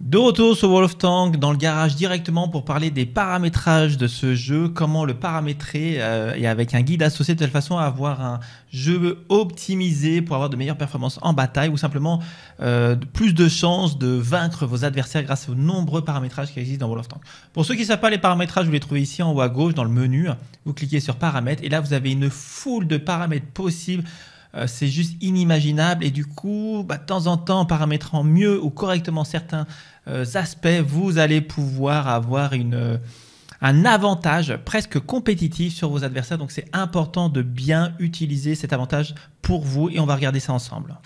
De retour sur of Tank dans le garage directement pour parler des paramétrages de ce jeu, comment le paramétrer euh, et avec un guide associé de telle façon à avoir un jeu optimisé pour avoir de meilleures performances en bataille ou simplement euh, plus de chances de vaincre vos adversaires grâce aux nombreux paramétrages qui existent dans World of Tank. Pour ceux qui ne savent pas les paramétrages, vous les trouvez ici en haut à gauche dans le menu. Vous cliquez sur paramètres et là vous avez une foule de paramètres possibles euh, c'est juste inimaginable. Et du coup, bah, de temps en temps, en paramétrant mieux ou correctement certains euh, aspects, vous allez pouvoir avoir euh, un avantage presque compétitif sur vos adversaires. Donc c'est important de bien utiliser cet avantage pour vous et on va regarder ça ensemble.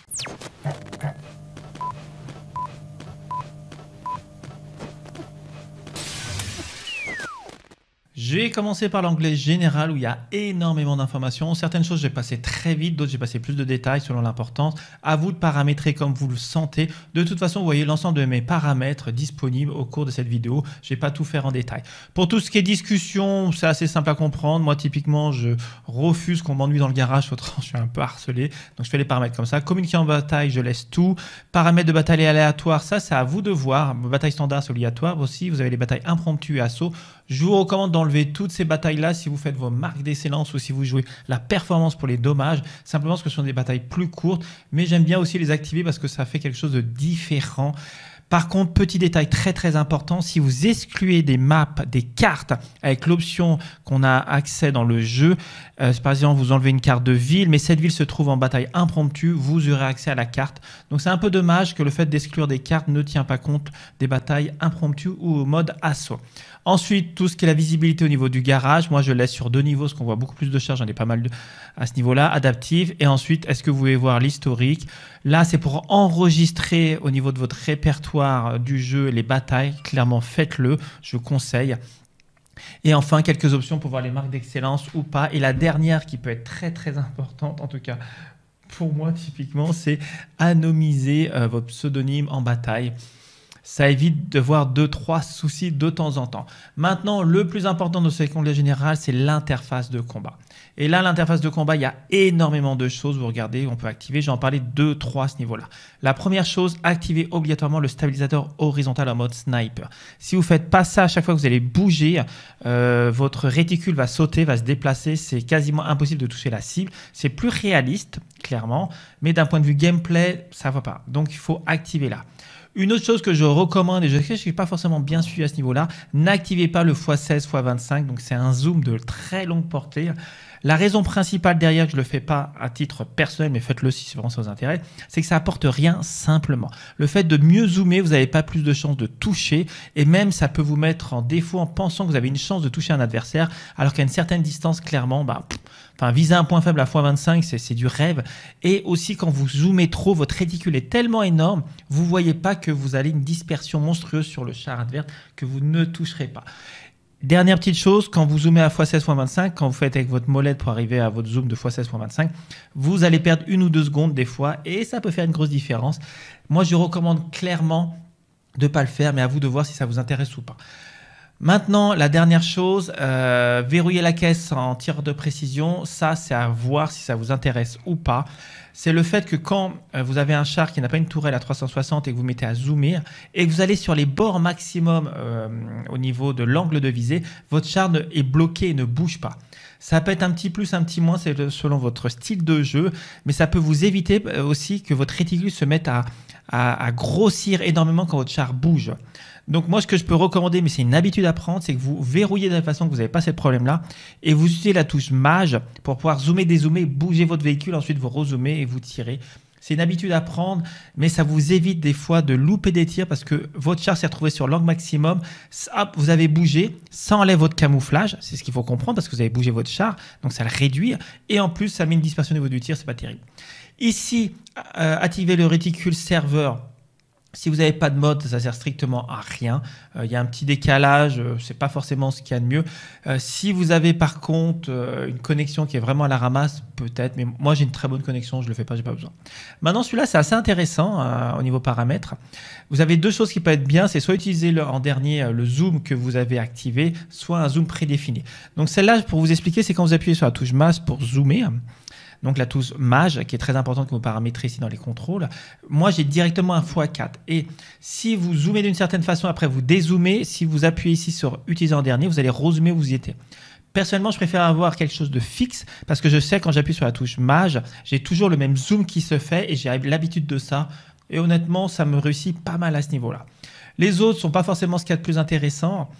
Je vais commencer par l'anglais général où il y a énormément d'informations. Certaines choses, j'ai passé très vite, d'autres, j'ai passé plus de détails selon l'importance. À vous de paramétrer comme vous le sentez. De toute façon, vous voyez l'ensemble de mes paramètres disponibles au cours de cette vidéo. Je vais pas tout faire en détail. Pour tout ce qui est discussion, c'est assez simple à comprendre. Moi, typiquement, je refuse qu'on m'ennuie dans le garage, autrement, je suis un peu harcelé. Donc, je fais les paramètres comme ça. Communiquer en bataille, je laisse tout. Paramètres de bataille aléatoire, ça, c'est à vous de voir. Bataille standard, c'est obligatoire aussi. Vous avez les batailles impromptues et assauts. Je vous recommande d'enlever toutes ces batailles-là si vous faites vos marques d'excellence ou si vous jouez la performance pour les dommages, simplement parce que ce sont des batailles plus courtes, mais j'aime bien aussi les activer parce que ça fait quelque chose de différent. Par contre, petit détail très très important, si vous excluez des maps, des cartes avec l'option qu'on a accès dans le jeu, euh, par exemple vous enlevez une carte de ville, mais cette ville se trouve en bataille impromptue, vous aurez accès à la carte. Donc c'est un peu dommage que le fait d'exclure des cartes ne tient pas compte des batailles impromptues ou au mode assaut. Ensuite, tout ce qui est la visibilité au niveau du garage, moi je laisse sur deux niveaux, parce qu'on voit beaucoup plus de charges, j'en ai pas mal de, à ce niveau-là, adaptive. Et ensuite, est-ce que vous voulez voir l'historique Là, c'est pour enregistrer au niveau de votre répertoire du jeu et les batailles, clairement faites-le, je conseille. Et enfin, quelques options pour voir les marques d'excellence ou pas. Et la dernière qui peut être très très importante, en tout cas pour moi typiquement, c'est anonymiser euh, votre pseudonyme en bataille ça évite de voir deux, trois soucis de temps en temps. Maintenant, le plus important de ce congrès général, c'est l'interface de combat. Et là, l'interface de combat, il y a énormément de choses. Vous regardez, on peut activer. J'en parlais deux, trois à ce niveau-là. La première chose, activez obligatoirement le stabilisateur horizontal en mode sniper. Si vous faites pas ça à chaque fois que vous allez bouger, euh, votre réticule va sauter, va se déplacer. C'est quasiment impossible de toucher la cible. C'est plus réaliste, clairement, mais d'un point de vue gameplay, ça va pas. Donc, il faut activer là. Une autre chose que je recommande, et je sais que je ne suis pas forcément bien suivi à ce niveau-là, n'activez pas le x16, x25, donc c'est un zoom de très longue portée. La raison principale derrière que je le fais pas à titre personnel, mais faites-le si c'est vraiment sans vous c'est que ça apporte rien simplement. Le fait de mieux zoomer, vous n'avez pas plus de chances de toucher et même ça peut vous mettre en défaut en pensant que vous avez une chance de toucher un adversaire alors qu'à une certaine distance, clairement, bah, enfin, viser un point faible à x25, c'est du rêve. Et aussi, quand vous zoomez trop, votre réticule est tellement énorme, vous voyez pas que vous avez une dispersion monstrueuse sur le char adverse que vous ne toucherez pas. Dernière petite chose, quand vous zoomez à x16.25, quand vous faites avec votre molette pour arriver à votre zoom de x16.25, vous allez perdre une ou deux secondes des fois et ça peut faire une grosse différence. Moi, je recommande clairement de ne pas le faire, mais à vous de voir si ça vous intéresse ou pas. Maintenant, la dernière chose, euh, verrouiller la caisse en tir de précision, ça c'est à voir si ça vous intéresse ou pas. C'est le fait que quand euh, vous avez un char qui n'a pas une tourelle à 360 et que vous mettez à zoomer et que vous allez sur les bords maximum euh, au niveau de l'angle de visée, votre char est bloqué et ne bouge pas. Ça peut être un petit plus, un petit moins, c'est selon votre style de jeu, mais ça peut vous éviter euh, aussi que votre réticule se mette à, grossir énormément quand votre char bouge. Donc moi, ce que je peux recommander, mais c'est une habitude à prendre, c'est que vous verrouillez de la façon que vous n'avez pas ce problème là et vous utilisez la touche mage pour pouvoir zoomer, dézoomer, bouger votre véhicule, ensuite vous rezoomez et vous tirez c'est une habitude à prendre, mais ça vous évite des fois de louper des tirs parce que votre char s'est retrouvé sur l'angle maximum. vous avez bougé, ça enlève votre camouflage, c'est ce qu'il faut comprendre parce que vous avez bougé votre char, donc ça le réduit. Et en plus, ça met une dispersion au niveau du tir, c'est pas terrible. Ici, euh, activez activer le réticule serveur si vous n'avez pas de mode, ça sert strictement à rien. Euh, il y a un petit décalage, ce euh, c'est pas forcément ce qu'il y a de mieux. Euh, si vous avez par contre une connexion qui est vraiment à la ramasse, peut-être, mais moi j'ai une très bonne connexion, je ne le fais pas, j'ai pas besoin. Maintenant, celui-là, c'est assez intéressant au niveau paramètres. Vous avez deux choses qui peuvent être bien, c'est soit utiliser en dernier le zoom que vous avez activé, soit un zoom prédéfini. Donc celle-là, pour vous expliquer, c'est quand vous appuyez sur la touche masse pour zoomer donc la touche mage, qui est très importante que vous paramétrez ici dans les contrôles. Moi, j'ai directement un x4. Et si vous zoomez d'une certaine façon, après vous dézoomez, si vous appuyez ici sur utiliser en dernier, vous allez rezoomer où vous y étiez. Personnellement, je préfère avoir quelque chose de fixe parce que je sais quand j'appuie sur la touche mage, j'ai toujours le même zoom qui se fait et j'ai l'habitude de ça. Et honnêtement, ça me réussit pas mal à ce niveau-là. Les autres ne sont pas forcément ce qu'il y a de plus intéressant.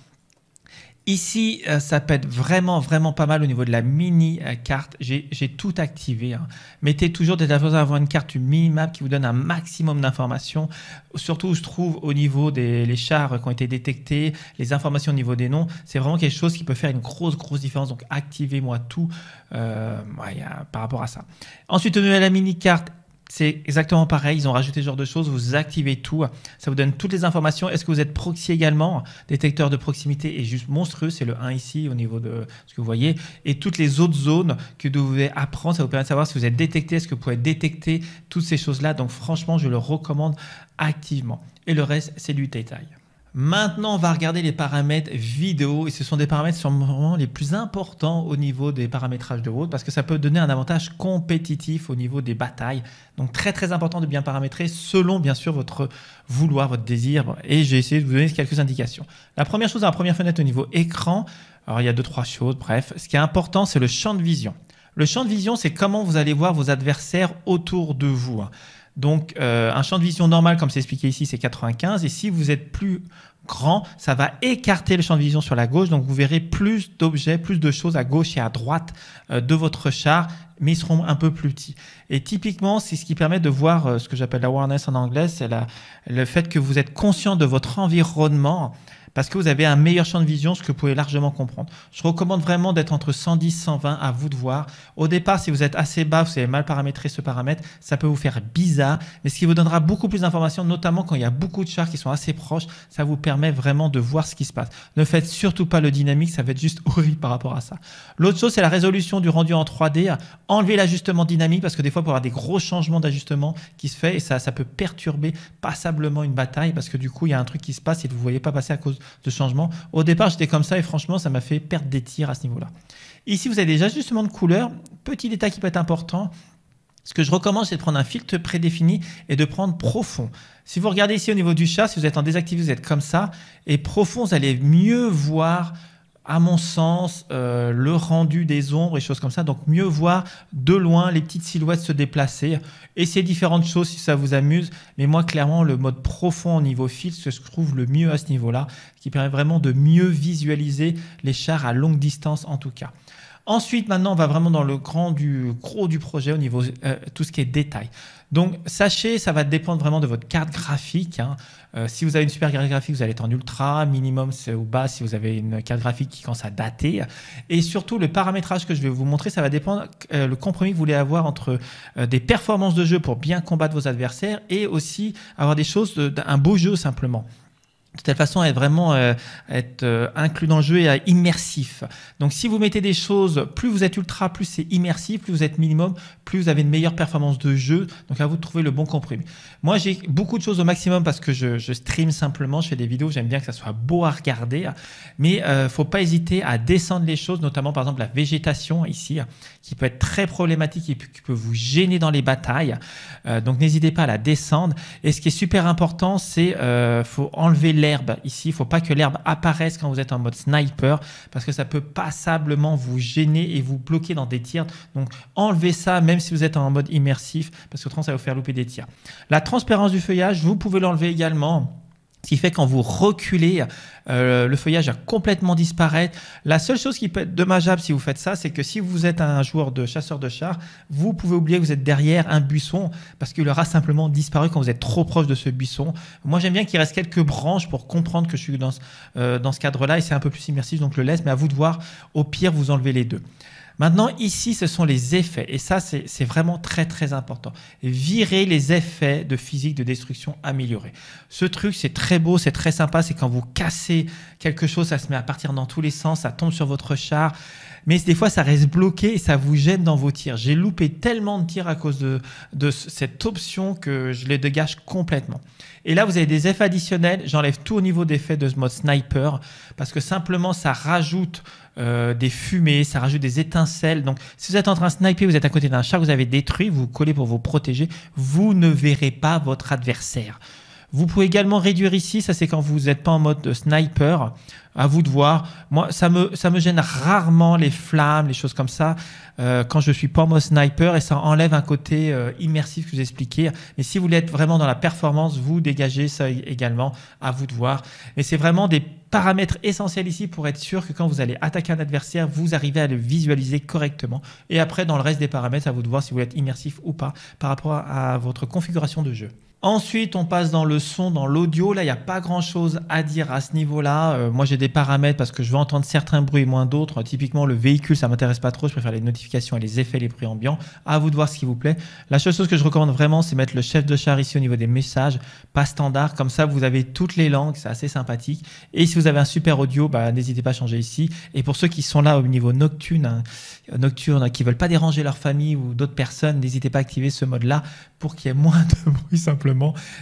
Ici, euh, ça pète vraiment, vraiment pas mal au niveau de la mini euh, carte. J'ai tout activé. Hein. Mettez toujours des affaires à avoir une carte map qui vous donne un maximum d'informations. Surtout où trouve au niveau des chars qui ont été détectés, les informations au niveau des noms. C'est vraiment quelque chose qui peut faire une grosse, grosse différence. Donc activez-moi tout euh, par rapport à ça. Ensuite, on à la mini carte c'est exactement pareil. Ils ont rajouté ce genre de choses. Vous activez tout. Ça vous donne toutes les informations. Est-ce que vous êtes proxy également Détecteur de proximité est juste monstrueux. C'est le 1 ici au niveau de ce que vous voyez. Et toutes les autres zones que vous devez apprendre, ça vous permet de savoir si vous êtes détecté. Est-ce que vous pouvez détecter toutes ces choses-là Donc franchement, je le recommande activement. Et le reste, c'est du détail. Maintenant, on va regarder les paramètres vidéo et ce sont des paramètres sûrement les plus importants au niveau des paramétrages de route parce que ça peut donner un avantage compétitif au niveau des batailles. Donc très très important de bien paramétrer selon bien sûr votre vouloir, votre désir et j'ai essayé de vous donner quelques indications. La première chose la première fenêtre au niveau écran, alors il y a deux trois choses, bref, ce qui est important c'est le champ de vision. Le champ de vision c'est comment vous allez voir vos adversaires autour de vous. Hein. Donc euh, un champ de vision normal, comme c'est expliqué ici, c'est 95. Et si vous êtes plus grand, ça va écarter le champ de vision sur la gauche. Donc vous verrez plus d'objets, plus de choses à gauche et à droite euh, de votre char, mais ils seront un peu plus petits. Et typiquement, c'est ce qui permet de voir euh, ce que j'appelle la « awareness » en anglais, c'est le fait que vous êtes conscient de votre environnement parce que vous avez un meilleur champ de vision, ce que vous pouvez largement comprendre. Je recommande vraiment d'être entre 110 120 à vous de voir. Au départ, si vous êtes assez bas, vous avez mal paramétré ce paramètre, ça peut vous faire bizarre, mais ce qui vous donnera beaucoup plus d'informations, notamment quand il y a beaucoup de chars qui sont assez proches, ça vous permet vraiment de voir ce qui se passe. Ne faites surtout pas le dynamique, ça va être juste horrible par rapport à ça. L'autre chose, c'est la résolution du rendu en 3D. Enlevez l'ajustement dynamique parce que des fois, vous peut avoir des gros changements d'ajustement qui se fait et ça, peut perturber passablement une bataille parce que du coup, il y a un truc qui se passe et vous ne voyez pas passer à cause de changement. Au départ, j'étais comme ça et franchement, ça m'a fait perdre des tirs à ce niveau-là. Ici, vous avez des ajustements de couleur. Petit détail qui peut être important. Ce que je recommande, c'est de prendre un filtre prédéfini et de prendre profond. Si vous regardez ici au niveau du chat, si vous êtes en désactivé, vous êtes comme ça. Et profond, vous allez mieux voir à mon sens, euh, le rendu des ombres et choses comme ça. Donc mieux voir de loin les petites silhouettes se déplacer. Essayez différentes choses si ça vous amuse. Mais moi, clairement, le mode profond au niveau fil, ce que je trouve le mieux à ce niveau-là, qui permet vraiment de mieux visualiser les chars à longue distance en tout cas. Ensuite, maintenant, on va vraiment dans le grand du gros du projet au niveau euh, tout ce qui est détail. Donc, sachez, ça va dépendre vraiment de votre carte graphique. Hein. Euh, si vous avez une super carte graphique, vous allez être en ultra, minimum c'est au bas si vous avez une carte graphique qui commence à dater. Et surtout, le paramétrage que je vais vous montrer, ça va dépendre euh, le compromis que vous voulez avoir entre des performances de jeu pour bien combattre vos adversaires et aussi avoir des choses, d'un un beau jeu simplement de telle façon à être vraiment euh, être euh, inclus dans le jeu et à immersif. Donc si vous mettez des choses, plus vous êtes ultra, plus c'est immersif, plus vous êtes minimum, plus vous avez une meilleure performance de jeu. Donc à vous de trouver le bon compromis. Moi, j'ai beaucoup de choses au maximum parce que je, stream simplement, je fais des vidéos, j'aime bien que ça soit beau à regarder, mais ne euh, faut pas hésiter à descendre les choses, notamment par exemple la végétation ici, qui peut être très problématique et qui peut vous gêner dans les batailles. Euh, donc n'hésitez pas à la descendre. Et ce qui est super important, c'est euh, faut enlever l'herbe ici. Il faut pas que l'herbe apparaisse quand vous êtes en mode sniper, parce que ça peut passablement vous gêner et vous bloquer dans des tirs. Donc enlevez ça, même si vous êtes en mode immersif, parce que autrement ça va vous faire louper des tirs. La transparence du feuillage, vous pouvez l'enlever également. Ce qui fait quand vous reculez, euh, le feuillage a complètement disparaître. La seule chose qui peut être dommageable si vous faites ça, c'est que si vous êtes un joueur de chasseur de chars, vous pouvez oublier que vous êtes derrière un buisson parce qu'il aura simplement disparu quand vous êtes trop proche de ce buisson. Moi, j'aime bien qu'il reste quelques branches pour comprendre que je suis dans ce, euh, dans ce cadre-là et c'est un peu plus immersif, donc je le laisse. Mais à vous de voir. Au pire, vous enlevez les deux. Maintenant, ici, ce sont les effets. Et ça, c'est vraiment très, très important. Virer les effets de physique de destruction améliorée. Ce truc, c'est très beau, c'est très sympa. C'est quand vous cassez quelque chose, ça se met à partir dans tous les sens, ça tombe sur votre char mais des fois ça reste bloqué et ça vous gêne dans vos tirs. J'ai loupé tellement de tirs à cause de, cette option que je les dégage complètement. Et là, vous avez des effets additionnels. J'enlève tout au niveau des effets de ce mode sniper parce que simplement ça rajoute euh, des fumées, ça rajoute des étincelles. Donc, si vous êtes en train de sniper, vous êtes à côté d'un char, vous avez détruit, vous, vous collez pour vous protéger, vous ne verrez pas votre adversaire. Vous pouvez également réduire ici, ça c'est quand vous n'êtes pas en mode sniper, à vous de voir. Moi, ça me, ça me gêne rarement les flammes, les choses comme ça, euh, quand je suis pas en mode sniper et ça enlève un côté euh, immersif que je vous expliquais. Mais si vous voulez être vraiment dans la performance, vous dégagez ça également, à vous de voir. Et c'est vraiment des paramètres essentiels ici pour être sûr que quand vous allez attaquer un adversaire, vous arrivez à le visualiser correctement. Et après, dans le reste des paramètres, à vous de voir si vous êtes immersif ou pas par rapport à votre configuration de jeu. Ensuite, on passe dans le son, dans l'audio. Là, il n'y a pas grand-chose à dire à ce niveau-là. Euh, moi, j'ai des paramètres parce que je veux entendre certains bruits et moins d'autres. typiquement, le véhicule, ça m'intéresse pas trop. Je préfère les notifications et les effets, les bruits ambiants. À vous de voir ce qui vous plaît. La seule chose que je recommande vraiment, c'est mettre le chef de char ici au niveau des messages, pas standard. Comme ça, vous avez toutes les langues. C'est assez sympathique. Et si vous avez un super audio, bah, n'hésitez pas à changer ici. Et pour ceux qui sont là au niveau nocturne, qui hein, nocturne, qui veulent pas déranger leur famille ou d'autres personnes, n'hésitez pas à activer ce mode-là pour qu'il y ait moins de bruit simplement.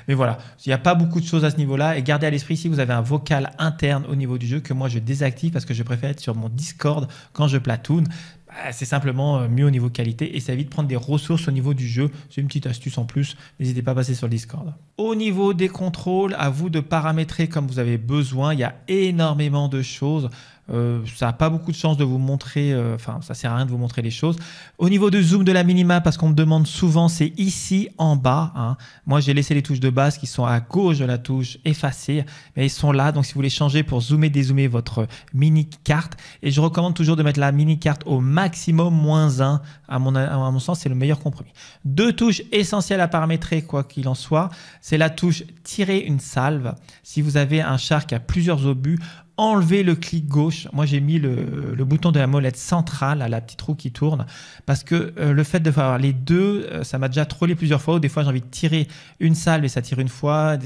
Mais voilà, il n'y a pas beaucoup de choses à ce niveau-là. Et gardez à l'esprit si vous avez un vocal interne au niveau du jeu que moi je désactive parce que je préfère être sur mon Discord quand je platoon bah, c'est simplement euh, mieux au niveau qualité et ça évite de prendre des ressources au niveau du jeu. C'est une petite astuce en plus. N'hésitez pas à passer sur le Discord. Au niveau des contrôles, à vous de paramétrer comme vous avez besoin. Il y a énormément de choses. Euh, ça n'a pas beaucoup de chance de vous montrer, euh, enfin ça sert à rien de vous montrer les choses. Au niveau de zoom de la minima, parce qu'on me demande souvent, c'est ici en bas. Hein. Moi j'ai laissé les touches de base qui sont à gauche de la touche effacer, mais ils sont là. Donc si vous voulez changer pour zoomer, dézoomer votre mini carte, et je recommande toujours de mettre la mini carte au maximum moins 1. À mon, à mon sens, c'est le meilleur compromis. Deux touches essentielles à paramétrer, quoi qu'il en soit, c'est la touche tirer une salve. Si vous avez un char qui a plusieurs obus, enlever le clic gauche. Moi, j'ai mis le, bouton de la molette centrale à la petite roue qui tourne parce que euh, le fait de faire les deux, euh, ça m'a déjà trollé plusieurs fois. Ou des fois, j'ai envie de tirer une salle et ça tire une fois.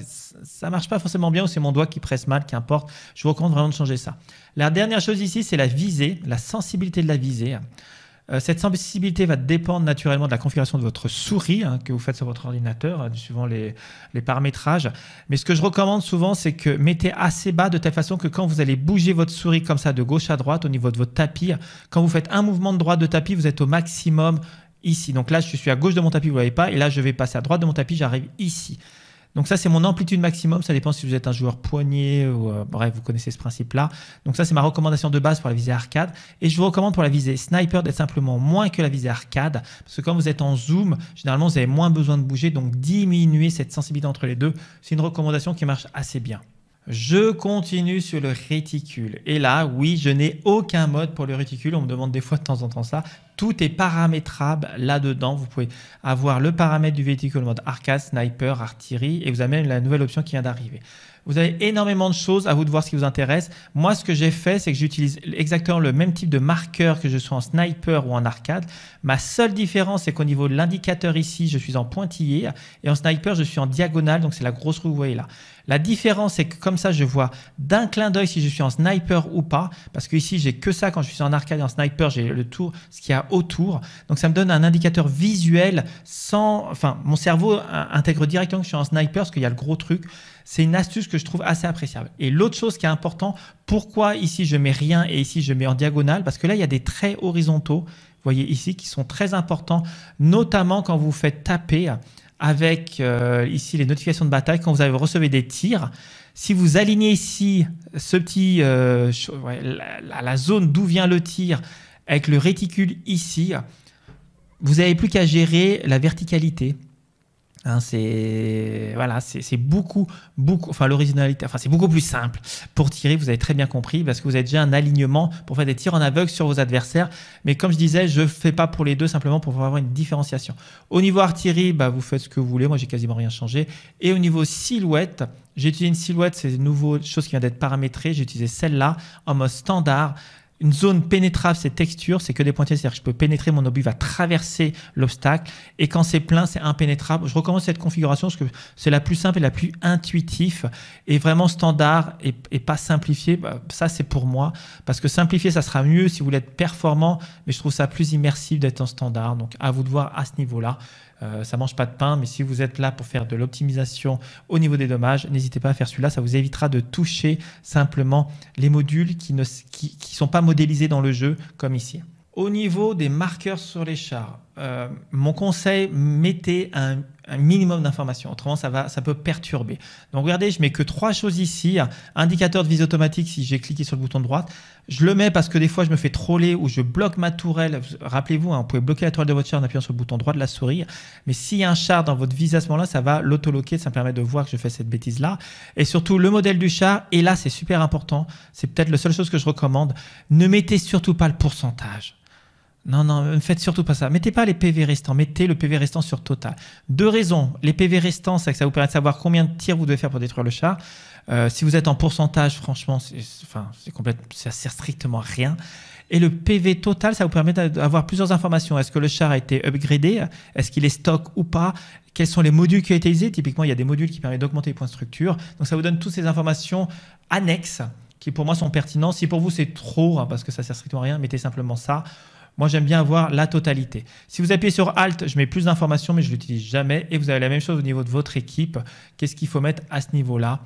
Ça marche pas forcément bien ou c'est mon doigt qui presse mal, qui importe, Je vous recommande vraiment de changer ça. La dernière chose ici, c'est la visée, la sensibilité de la visée. Euh, cette sensibilité va dépendre naturellement de la configuration de votre souris hein, que vous faites sur votre ordinateur, hein, suivant les, paramétrages. Mais ce que je recommande souvent, c'est que mettez assez bas de telle façon que quand vous allez bouger votre souris comme ça de gauche à droite au niveau de votre tapis, quand vous faites un mouvement de droite de tapis, vous êtes au maximum ici. Donc là, je suis à gauche de mon tapis, vous ne voyez pas, et là, je vais passer à droite de mon tapis, j'arrive ici. Donc ça, c'est mon amplitude maximum. Ça dépend si vous êtes un joueur poignet ou euh, bref, vous connaissez ce principe-là. Donc ça, c'est ma recommandation de base pour la visée arcade. Et je vous recommande pour la visée sniper d'être simplement moins que la visée arcade. Parce que quand vous êtes en zoom, généralement, vous avez moins besoin de bouger. Donc diminuer cette sensibilité entre les deux. C'est une recommandation qui marche assez bien. Je continue sur le réticule. Et là, oui, je n'ai aucun mode pour le réticule. On me demande des fois de temps en temps ça. Tout est paramétrable là-dedans. Vous pouvez avoir le paramètre du véhicule mode arcade, sniper, artillerie. Et vous avez la nouvelle option qui vient d'arriver. Vous avez énormément de choses, à vous de voir ce qui vous intéresse. Moi, ce que j'ai fait, c'est que j'utilise exactement le même type de marqueur que je sois en sniper ou en arcade. Ma seule différence, c'est qu'au niveau de l'indicateur ici, je suis en pointillé et en sniper, je suis en diagonale, donc c'est la grosse roue que vous voyez là. La différence, c'est que comme ça, je vois d'un clin d'œil si je suis en sniper ou pas, parce que ici, j'ai que ça quand je suis en arcade en sniper, j'ai le tour, ce qu'il y a autour. Donc, ça me donne un indicateur visuel sans, enfin, mon cerveau intègre directement que je suis en sniper, parce qu'il y a le gros truc. C'est une astuce que je trouve assez appréciable. Et l'autre chose qui est important, pourquoi ici je mets rien et ici je mets en diagonale Parce que là, il y a des traits horizontaux, vous voyez ici, qui sont très importants, notamment quand vous faites taper avec euh, ici les notifications de bataille. Quand vous avez recevez des tirs, si vous alignez ici ce petit, euh, la, zone d'où vient le tir avec le réticule ici, vous n'avez plus qu'à gérer la verticalité. Hein, c'est voilà, c'est beaucoup, beaucoup, enfin l'originalité, enfin c'est beaucoup plus simple pour tirer. Vous avez très bien compris parce que vous avez déjà un alignement pour faire des tirs en aveugle sur vos adversaires. Mais comme je disais, je fais pas pour les deux simplement pour avoir une différenciation. Au niveau artillerie, bah, vous faites ce que vous voulez. Moi, j'ai quasiment rien changé. Et au niveau silhouette, j'ai utilisé une silhouette, c'est une nouvelle chose qui vient d'être paramétrée. J'ai utilisé celle-là en mode standard une zone pénétrable, c'est texture, c'est que des pointillés, c'est-à-dire que je peux pénétrer, mon obus va traverser l'obstacle, et quand c'est plein, c'est impénétrable. Je recommande cette configuration parce que c'est la plus simple et la plus intuitif et vraiment standard, et, pas simplifié. Bah, ça, c'est pour moi, parce que simplifier, ça sera mieux si vous voulez être performant, mais je trouve ça plus immersif d'être en standard, donc à vous de voir à ce niveau-là. Euh, ça ne mange pas de pain, mais si vous êtes là pour faire de l'optimisation au niveau des dommages, n'hésitez pas à faire celui-là, ça vous évitera de toucher simplement les modules qui ne sont pas modélisés dans le jeu comme ici. Au niveau des marqueurs sur les chars, euh, mon conseil, mettez un, un minimum d'informations. Autrement, ça, va, ça peut perturber. Donc, regardez, je mets que trois choses ici. Indicateur de vise automatique, si j'ai cliqué sur le bouton de droite. Je le mets parce que des fois, je me fais troller ou je bloque ma tourelle. Rappelez-vous, hein, vous pouvez bloquer la tourelle de votre char en appuyant sur le bouton droit de la souris. Mais s'il y a un char dans votre visée à ce moment-là, ça va l'autoloquer. Ça me permet de voir que je fais cette bêtise-là. Et surtout, le modèle du char. Et là, c'est super important. C'est peut-être la seule chose que je recommande. Ne mettez surtout pas le pourcentage. Non, non, ne faites surtout pas ça. Mettez pas les PV restants, mettez le PV restant sur total. Deux raisons. Les PV restants, c'est que ça vous permet de savoir combien de tirs vous devez faire pour détruire le char. Euh, si vous êtes en pourcentage, franchement, enfin, complètement, ça sert strictement à rien. Et le PV total, ça vous permet d'avoir plusieurs informations. Est-ce que le char a été upgradé Est-ce qu'il est stock ou pas Quels sont les modules qui ont été utilisés Typiquement, il y a des modules qui permettent d'augmenter les points de structure. Donc, ça vous donne toutes ces informations annexes qui, pour moi, sont pertinentes. Si pour vous, c'est trop, hein, parce que ça sert strictement à rien, mettez simplement ça. Moi, j'aime bien avoir la totalité. Si vous appuyez sur Alt, je mets plus d'informations, mais je ne l'utilise jamais. Et vous avez la même chose au niveau de votre équipe. Qu'est-ce qu'il faut mettre à ce niveau-là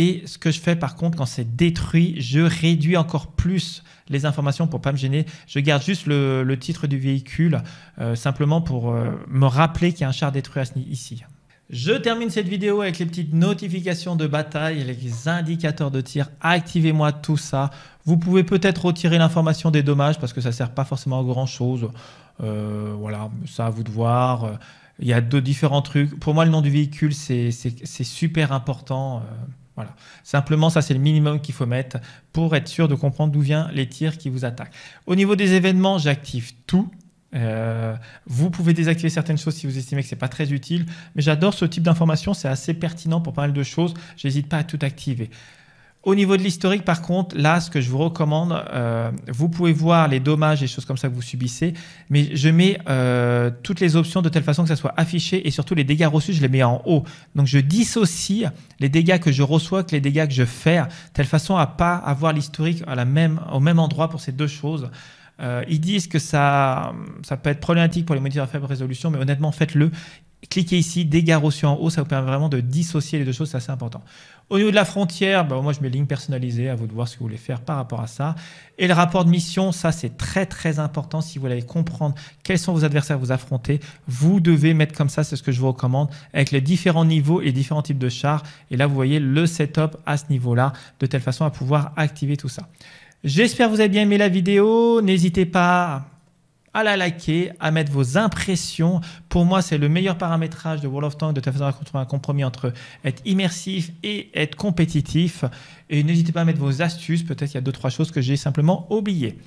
et ce que je fais par contre quand c'est détruit, je réduis encore plus les informations pour ne pas me gêner. Je garde juste le, titre du véhicule euh, simplement pour euh, me rappeler qu'il y a un char détruit ici. Je termine cette vidéo avec les petites notifications de bataille, les indicateurs de tir. Activez-moi tout ça. Vous pouvez peut-être retirer l'information des dommages parce que ça ne sert pas forcément à grand-chose. Euh, voilà, ça à vous de voir. Euh, il y a deux différents trucs. Pour moi, le nom du véhicule, c'est super important. Euh, voilà. Simplement, ça, c'est le minimum qu'il faut mettre pour être sûr de comprendre d'où viennent les tirs qui vous attaquent. Au niveau des événements, j'active tout. vous pouvez désactiver certaines choses si vous estimez que c'est pas très utile, mais j'adore ce type d'information, c'est assez pertinent pour pas mal de choses. n'hésite pas à tout activer. Au niveau de l'historique, par contre, là, ce que je vous recommande, euh, vous pouvez voir les dommages et choses comme ça que vous subissez, mais je mets euh, toutes les options de telle façon que ça soit affiché et surtout les dégâts reçus, je les mets en haut. Donc je dissocie les dégâts que je reçois que les dégâts que je fais, telle façon à pas avoir l'historique la même, au même endroit pour ces deux choses. Euh, ils disent que ça, ça peut être problématique pour les moniteurs à faible résolution, mais honnêtement, faites-le cliquez ici, dégâts reçus en haut, ça vous permet vraiment de dissocier les deux choses, c'est assez important. Au niveau de la frontière, bah, moi je mets ligne personnalisée, à vous de voir ce que vous voulez faire par rapport à ça. Et le rapport de mission, ça c'est très très important si vous voulez comprendre quels sont vos adversaires à vous affronter, Vous devez mettre comme ça, c'est ce que je vous recommande, avec les différents niveaux et différents types de chars. Et là vous voyez le setup à ce niveau-là, de telle façon à pouvoir activer tout ça. J'espère que vous avez bien aimé la vidéo, n'hésitez pas à la liker, à mettre vos impressions. Pour moi, c'est le meilleur paramétrage de World of Tanks de telle façon à un compromis entre être immersif et être compétitif. Et n'hésitez pas à mettre vos astuces. Peut-être qu'il y a deux, trois choses que j'ai simplement oubliées.